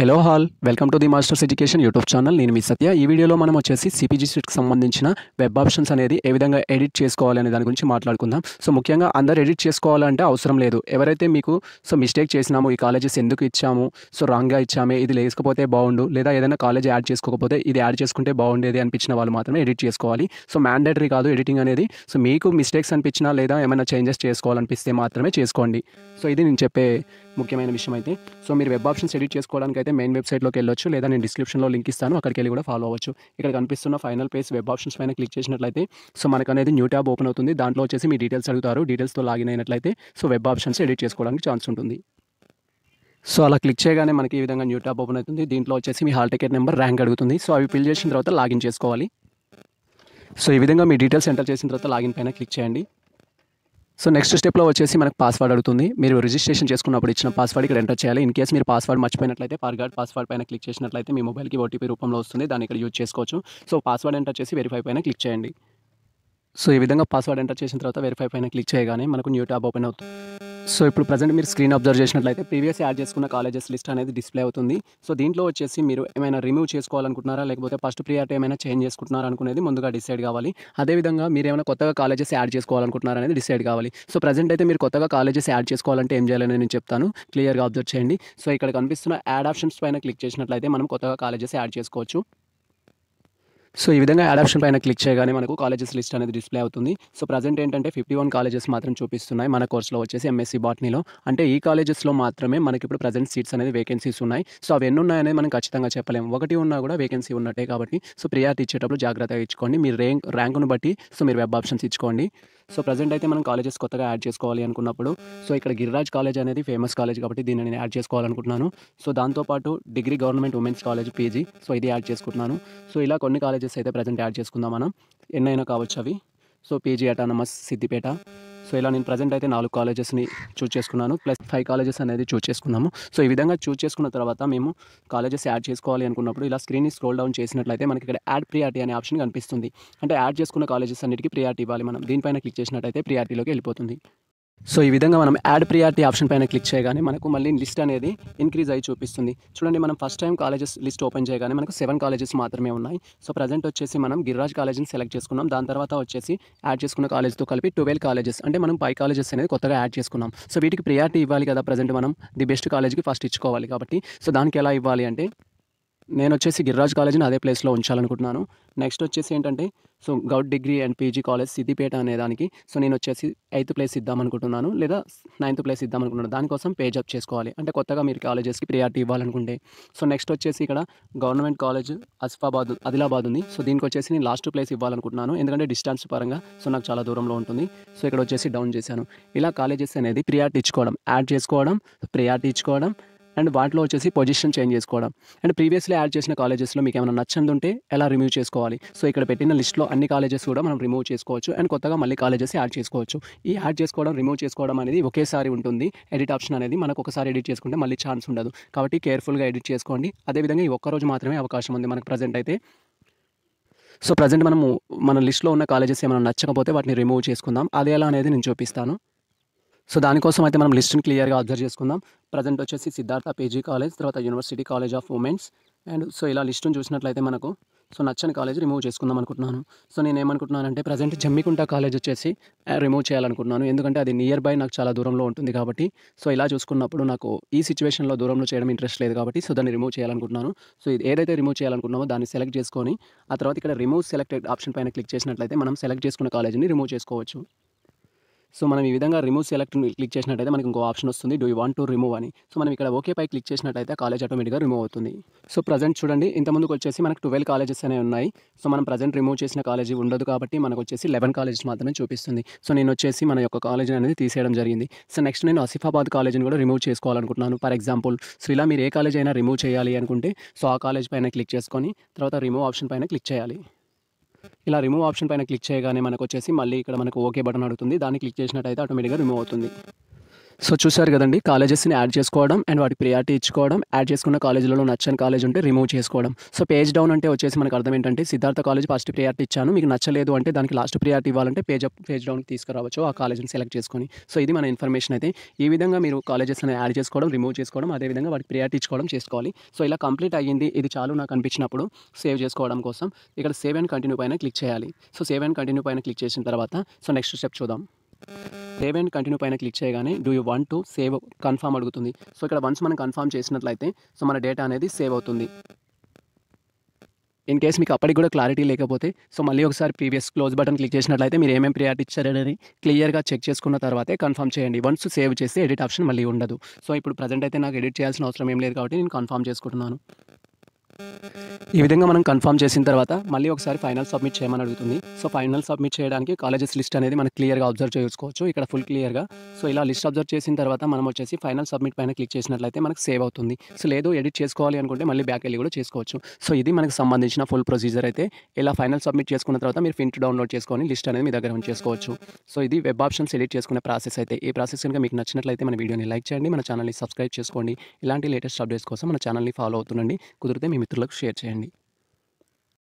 hello all welcome to the Masters Education YouTube channel నేను మీ సత్య ఈ వీడియోలో మనం వచ్చేసి సిపిజీ సీట్కి సంబంధించిన వెబ్ ఆప్షన్స్ అనేది ఏ విధంగా ఎడిట్ అనే దాని గురించి మాట్లాడుకుందాం సో ముఖ్యంగా అందరు ఎడిట్ చేసుకోవాలంటే అవసరం లేదు ఎవరైతే మీకు సో మిస్టేక్ చేసినాము ఈ కాలేజెస్ ఎందుకు ఇచ్చాము సో రాంగ్గా ఇచ్చామే ఇది లేకపోతే బాగుండు లేదా ఏదైనా కాలేజ్ యాడ్ చేసుకోకపోతే ఇది యాడ్ చేసుకుంటే బాగుండేది అనిపించిన వాళ్ళు మాత్రమే ఎడిట్ చేసుకోవాలి సో మ్యాండేటరీ కాదు ఎడిటింగ్ అనేది సో మీకు మిస్టేక్స్ అనిపించినా లేదా ఏమైనా చేంజెస్ చేసుకోవాలనిపిస్తే మాత్రమే చేసుకోండి సో ఇది నేను చెప్పే ముఖ్యమైన విషయం అయితే సో మీరు వెబ్ ఆప్షన్స్ ఎడిట్ చేసుకోవడానికి అయితే మెయిన్ వెబ్సైట్లోకి వెళ్ళొచ్చు లేదా నేను డిస్క్రిప్షన్లో లింక్ ఇస్తాను అక్కడికి వెళ్ళి కూడా ఫాలో అవ్వచ్చు ఇక్కడ కనిపిస్తున్న ఫైనల్ పేజ్ వెబ్ ఆప్షన్స్ పైన క్లిక్ చేసినట్లయితే సో మనకు అనేది న్యూ ట్యాబ్ ఓపెన్ అవుతుంది దాంట్లో వచ్చేసి మీ డీటెయిల్స్ అడుగుతారు డీటెయిల్స్తో లాగిన్ అయినట్లయితే సో వెబ్ ఆప్షన్స్ ఎడిట్ చేసుకోవడానికి ఛాన్స్ ఉంటుంది సో అలా క్లిక్ చేయగానే మనకి ఈ విధంగా న్యూ ట్యాబ్ ఓపెన్ అవుతుంది దీంట్లో వచ్చేసి మీ హాల్ టికెట్ నెంబర్ ర్యాంక్ అడుగుతుంది సో అవి ఫిల్ చేసిన తర్వాత లాగిన్ చేసుకోవాలి సో ఈ విధంగా మీ డీటెయిల్స్ ఎంటర్ చేసిన తర్వాత లాగిన్ పైన క్లిక్ చేయండి సో నెక్స్ట్ స్టెప్లో వచ్చేసి మనకు పాస్వర్డ్ అడుగుతుంది మీరు రిజిస్ట్రేషన్ చేసుకున్నప్పుడు ఇచ్చిన పాస్వర్డ్ ఇక్కడ ఎంటర్ చేయాలి ఇన్ కేసు మీరు పాస్వర్డ్ మర్చిపోయినట్లయితే ఫర్గాడ్ పాస్వర్డ్ పైన క్లిక్ చేసినట్లయితే మీ మొబైల్కి ఓటీపీ రూపంలో వస్తుంది దాన్ని ఇక్కడ యూజ్ చేసుకోవచ్చు సో పాస్వర్డ్ ఎంటర్ చేసి వెరిఫై పైన క్లిక్ చేయండి సో ఈ విధంగా పాస్వర్డ్ ఎంటర్ చేసిన తర్వాత వెరిఫై పైన క్లిక్ చేయగానే మనకు న్యూ ట్యాబ్ ఓపెన్ అవుతుంది సో ఇప్పుడు ప్రజెంట్ మీరు స్క్రీన్ అబ్జర్వ్ చేసినట్లయితే ప్రీవియస్ యాడ్ చేసుకున్న కాలేజెస్ లిస్ట్ అనేది డిస్ప్లే అవుతుంది సో దీంట్లో వచ్చేసి మీరు ఏమైనా రిమూవ్ చేసుకోవాలనుకుంటున్నారా లేకపోతే ఫస్ట్ ప్రియారిటీ ఏమైనా చేంజ్ చేసుకుంటున్నారా అనుకునేది ముందుగా డిసైడ్ కావాలి అదేవిధంగా మీరు ఏమైనా కొత్తగా కాలేజెస్ యాడ్ చేసుకోవాలనుకుంటున్నారనేది అనేది డిసైడ్ కావాలి సో ప్రజెంట్ అయితే మీరు కొత్తగా కాలేజెస్ యాడ్ చేసుకోవాలంటే ఏం చేయాలని నేను చెప్తాను క్లియర్గా అబ్జర్వ్ చేయండి సో ఇక్కడ కనిపిస్తున్న యాడ్ ఆప్షన్స్ పైన క్లిక్ చేసినట్లయితే మనం కొత్తగా కాలేజెస్ యాడ్ చేసుకోవచ్చు సో ఈ విధంగా అడాప్షన్ పైన క్లిక్ చేయగానే మనకు కాలేజెస్ లిస్ట్ అనేది డిస్ప్లే అవుతుంది సో ప్రజెంట్ ఏంటంటే ఫిఫ్టీ వన్ కాలేజెస్ మాత్రం చూపిస్తున్నాయి మన కోర్సులో వచ్చేసి ఎంఎస్సీ బాటనీలో అంటే ఈ కాలేజెస్లో మాత్రమే మనకి ఇప్పుడు ప్రజెంట్ సీట్స్ అనేది వేకెన్సీస్ ఉన్నాయి సో అవి ఎన్నున్నాయనేది మనం ఖచ్చితంగా చెప్పలేము ఒకటి ఉన్నా కూడా వేకెన్సీ ఉన్నట్టే కాబట్టి సో ప్రియారిటీ ఇచ్చేటప్పుడు జాగ్రత్తగా ఇచ్చుకోండి మీ ర్యాంక్ ర్యాంకును బట్టి సో మీరు వెబ్ ఆప్షన్స్ ఇచ్చుకోండి సో ప్రజెంట్ అయితే మనం కాలేజెస్ కొత్తగా యాడ్ చేసుకోవాలి అనుకున్నప్పుడు సో ఇక్కడ గిరిరాజ్ కాలేజ్ అనేది ఫేమస్ కాలేజ్ కాబట్టి దీన్ని నేను యాడ్ చేసుకోవాలనుకుంటున్నాను సో దాంతోపాటు degree government women's college PG so ఇది యాడ్ చేసుకుంటున్నాను సో ఇలా కొన్ని కాలేజెస్ అయితే ప్రజెంట్ యాడ్ చేసుకుందాం మనం ఎన్నైనా కావచ్చు అవి so PG autonomous Siddipet so ఇలా నేను ప్రజెంట్ అయితే నాలుగు కాలేజెస్ని చూస్ చేసుకున్నాను ప్లస్ ఫైవ్ కాలేజెస్ అనేది చూస్ చేసుకున్నాము సో ఈ విధంగా చూస్ చేసుకున్న తర్వాత మేము కాలేజెస్ యాడ్ చేసుకోవాలి అనుకున్నప్పుడు ఇలా స్క్రీన్ని స్క్రోల్ డౌన్ చేసినట్లయితే మనకి ఇక్కడ యాడ్ ప్రియారిటీ అనే ఆప్షన్ కనిపిస్తుంది అంటే యాడ్ చేసుకున్న కాలేజెస్ అన్నిటికీ ప్రియారిటీ ఇవ్వాలి మనం దీనిపైన క్లిక్ చేసినట్లయితే ప్రియారిటీలోకి వెళ్ళిపోతుంది సో ఈ విధంగా మనం యాడ్ ప్రియారిటీ ఆప్షన్ పైన క్లిక్ చేయగానే మనకు మళ్ళీ లిస్ట్ అనేది ఇంక్రీజ్ అయ్యి చూపిస్తుంది చూడండి మనం first time colleges list open చేయగానే మనకు సెవెన్ కాలేజెస్ మాత్రమే ఉన్నాయి సో ప్రజెంట్ వచ్చేసి మనం గిరిరాజ్ కాలేజీని సెలెక్ట్ చేసుకున్నాం దాని తర్వాత వచ్చేసి యాడ్ చేసుకున్న కాలేజ్తో కలిపి ట్వెల్వ్ కాలేజెస్ అంటే మనం పై కాలేజెస్ అనేది కొత్తగా యాడ్ చేసుకున్నాం సో వీటికి ప్రియారిటీ ఇవ్వాలి కదా ప్రజెంట్ మనం ది బెస్ట్ కాలేజ్కి ఫస్ట్ ఇచ్చుకోవాలి కాబట్టి సో దానికి ఎలా ఇవ్వాలి అంటే నేను వచ్చేసి గిర్రాజ్ కాలేజీని అదే ప్లేస్లో ఉంచాలనుకుంటున్నాను నెక్స్ట్ వచ్చేసి ఏంటంటే so govt degree and PG college Siddipet అనే దానికి సో నేను వచ్చేసి ఎయిత్ ప్లేస్ ఇద్దామనుకుంటున్నాను లేదా నైన్త్ ప్లేస్ ఇద్దామనుకుంటున్నాను దానికోసం పేజ్ అప్ చేసుకోవాలి అంటే కొత్తగా మీరు కాలేజెస్కి ప్రియారిటీ ఇవ్వాలనుకుంటే సో నెక్స్ట్ వచ్చేసి ఇక్కడ గవర్నమెంట్ కాలేజ్ అసిఫాబాద్ ఆదిలాబాద్ ఉంది సో దీనికి వచ్చేసి నేను లాస్ట్ ప్లేస్ ఇవ్వాలనుకుంటున్నాను ఎందుకంటే డిస్టెన్స్ పరంగా సో నాకు చాలా దూరంలో ఉంటుంది సో ఇక్కడ వచ్చేసి డౌన్ చేశాను ఇలా కాలేజెస్ అనేది ప్రియారిటీ ఇచ్చుకోవడం యాడ్ చేసుకోవడం ప్రియారిటీ ఇచ్చుకోవడం అండ్ వాటిలో వచ్చేసి పొజిషన్ చేంజ్ చేసుకోవడం అండ్ ప్రీవియస్లీ యాడ్ చేసిన కాలేజెస్లో మీకు ఏమైనా నచ్చింది ఉంటే ఎలా రిమూవ్ చేసుకోవాలి సో ఇక్కడ పెట్టిన లిస్ట్లో అన్ని కాలేజెస్ కూడా మనం రిమూవ్ చేసుకోవచ్చు అండ్ కొత్తగా మళ్ళీ కాలేజెస్ యాడ్ చేసుకోవచ్చు ఈ యాడ్ చేసుకోవడం రిమూవ్ చేసుకోవడం అనేది ఒకేసారి ఉంటుంది ఎడిట్ ఆప్షన్ అనేది మనకు ఒకసారి ఎడిట్ చేసుకుంటే మళ్ళీ ఛాన్స్ ఉండదు కాబట్టి కేర్ఫుల్గా ఎడిట్ చేసుకోండి అదేవిధంగా ఈ ఒక్కరోజు మాత్రమే అవకాశం ఉంది మనకు ప్రజెంట్ అయితే సో ప్రజెంట్ మనము మన లిస్ట్లో ఉన్న కాలేజెస్ ఏమైనా నచ్చకపోతే వాటిని రిమూవ్ చేసుకుందాం అది ఎలా అనేది నేను చూపిస్తాను సో దానికోసం అయితే మనం లిస్ట్ని క్లియర్గా అబ్జర్వ్ చేసుకుందాం ప్రజెంట్ వచ్చేసి సిద్ధార్థ పేజీ కాలేజ్ తర్వాత university college of women's and so ఇలా లిస్టును చూసినట్లయితే మనకు సో నచ్చని కాలేజ్ రిమూవ్ చేసుకుందాం అనుకుంటున్నాను సో నేను ఏమనుకుంటున్నానంటే ప్రజెంట్ జమ్మికుంట కాలేజ్ వచ్చేసి రిమూవ్ చేయాలనుకుంటున్నాను ఎందుకంటే అది నియర్ బై నాకు చాలా దూరంలో ఉంటుంది కాబట్టి సో ఇలా చూసుకున్నప్పుడు నాకు ఈ సిచ్యువేషన్లో దూరంలో చేయడం ఇంట్రెస్ట్ లేదు కాబట్టి సో దాన్ని రిమూవ్ చేయాలనుకుంటున్నాను సో ఇది ఏదైతే రిమూవ్ చేయాలనుకుంటున్నామో దాన్ని సెలెక్ట్ చేసుకొని ఆ తర్వాత ఇక్కడ రిమూవ్ సెలెక్టెడ్ ఆప్షన్ పైన క్లిక్ చేసినట్లయితే మనం సెలెక్ట్ చేసుకున్న కాలేజీని రిమూవ్ చేసుకోవచ్చు సో మనం ఈ విధంగా రిమూవ్ సెలెక్ట్ క్లిక్ చేసినట్టయితే మనకి ఇంకో ఆప్షన్ వస్తుంది do you want to remove అని సో మనం ఇక్కడ ఓకే పై క్లిక్ చేసినట్టయితే కాలేజ్ ఆటోమేటిక్గా రిమూవ్ అవుతుంది సో ప్రజెంట్ చూడండి ముందుకు వచ్చేసి మనకు ట్వెల్వ్ కాలేజెస్ అనేవి ఉన్నాయి సో మనం ప్రజెంట్ రిమూవ్ చేసిన కాలేజీ ఉండదు కాబట్టి మనకు వచ్చేసి లెవెన్ కాలేజెస్ మాత్రమే చూపిస్తుంది సో నేను వచ్చేసి మన యొక్క కాలేజ్ అనేది తీసేయడం జరిగింది సో నెక్స్ట్ నేను ఆసిఫాబాద్ కాలేజీని కూడా రిమూవ్ చేసుకోవాలనుకుంటున్నాను ఫర్ ఎగ్జాంపుల్ సో ఇలా మీరు ఏ కాలేజ్ అయినా రిమూవ్ చేయాలి అనుకుంటే సో ఆ కాలేజ్ పైన క్లిక్ చేసుకొని తర్వాత రిమూవ్ ఆప్షన్ పైన క్లిక్ చేయాలి ఇలా రిమూవ్ ఆప్షన్ పైన క్లిక్ చేయగానే మనకు వచ్చేసి మళ్ళీ ఇక్కడ మనకు ఓకే బటన్ అడుగుతుంది దాన్ని క్లిక్ చేసినట్టయితే ఆటోమేటిక్గా రిమూవ్ అవుతుంది సో చూశారు కదండి కాలేజెస్ని యాడ్ చేసుకోవడం అండ్ వాటికి ప్రియారిటీ ఇచ్చుకోవడం యాడ్ చేసుకున్న కాలేజీలలో నచ్చని కాలేజ్ ఉంటే రిమూవ్ చేసుకోవడం సో పేజ్ డౌన్ అంటే వచ్చేసి మనకు అర్థం ఏంటంటే సిద్ధార్థ కాలేజ్ ఫస్ట్ ప్రియారిటీ ఇచ్చాను మీకు నచ్చలేదు అంటే దానికి లాస్ట్ ప్రియారిటీ ఇవ్వాలంటే పేజ్ అప్ పేజ్ డౌన్కి తీసుకురావచ్చు ఆ కాలేజీని సెలెక్ట్ చేసుకొని సో ఇది మన ఇన్ఫర్మేషన్ అయితే ఈ విధంగా మీరు కాలేజెస్ని యాడ్ చేసుకోవడం రిమూవ్ చేసుకోవడం అదేవిధంగా వాటికి ప్రియారిటీ ఇచ్చుకోవడం చేసుకోవాలి సో ఇలా కంప్లీట్ అయ్యింది ఇది చాలు నాకు అనిపించినప్పుడు సేవ్ చేసుకోవడం కోసం ఇక్కడ సేవ్ అండ్ కంటిన్యూ పైన క్లిక్ చేయాలి సో సేవ్ అండ్ కంటిన్యూ పైన క్లిక్ చేసిన తర్వాత సో నెక్స్ట్ స్టెప్ చూద్దాం పేమెంట్ కంటిన్యూ పైన క్లిక్ చేయగానే do you want to save confirm అడుగుతుంది సో ఇక్కడ వన్స్ మనం కన్ఫామ్ చేసినట్లయితే సో మన డేటా అనేది సేవ్ అవుతుంది ఇన్ కేసు మీకు అప్పటికి కూడా క్లారిటీ లేకపోతే సో మళ్ళీ ఒకసారి ప్రీవియస్ క్లోజ్ బటన్ క్లిక్ చేసినట్లయితే మీరు ఏమేమి ప్రియారిటీ ఇచ్చారని క్లియర్గా చెక్ చేసుకున్న తర్వాతే కన్ఫర్మ్ చేయండి వన్స్ సేవ్ చేస్తే ఎడిట్ ఆప్షన్ మళ్ళీ ఉండదు సో ఇప్పుడు ప్రజెంట్ అయితే నాకు ఎడిట్ చేయాల్సిన అవసరం ఏం లేదు కాబట్టి నేను కన్ఫర్మ్ చేసుకుంటున్నాను ఈ విధంగా మనం కన్ఫర్మ్ చేసిన తర్వాత మళ్ళీ ఒకసారి ఫైనల్ సబ్మిట్ చేయమని అడుగుతుంది సో ఫైనల్ సబ్మిట్ చేయడానికి కాలేజెస్ లిస్ట్ అనేది మనం క్లియర్గా అబ్జర్వ్ చేసుకోవచ్చు ఇక్కడ ఫుల్ క్లియర్గా సో ఇలా లిస్ట్ అబ్జర్వ్ చేసిన తర్వాత మనం వచ్చేసి ఫైనల్ సబ్మిట్ పైన క్లిక్ చేసినట్లయితే మనకు సేవ్ అవుతుంది సో లేదు ఎడిట్ చేసుకోవాలి అనుకుంటే మళ్ళీ బ్యాక్ వెళ్ళి కూడా చేసుకోవచ్చు సో ఇది మనకు సంబంధించిన ఫుల్ ప్రొసీజర్ అయితే ఇలా ఫైనల్ సబ్మిట్ చేసుకున్న తర్వాత మీరు ఫింట్ డౌన్లోడ్ చేసుకొని లిస్ట్ అనేది మీ దగ్గర చేసుకోవచ్చు సో ఇది వెబ్ ఆప్షన్స్ ఎడిట్ చేసుకునే ప్రాసెస్ అయితే ఈ ప్రాసెస్ కనుక మీకు నచ్చినట్లయితే మన వీడియోని లైక్ చేయండి మన ఛానల్ని సబ్స్క్రైబ్ చేసుకోండి ఇలాంటి లేటెస్ట్ అప్డేట్స్ కోసం మన ఛానల్ని ఫాలో అవుతుండండి కుదిరితే మీ వ్యక్తులకు షేర్ చేయండి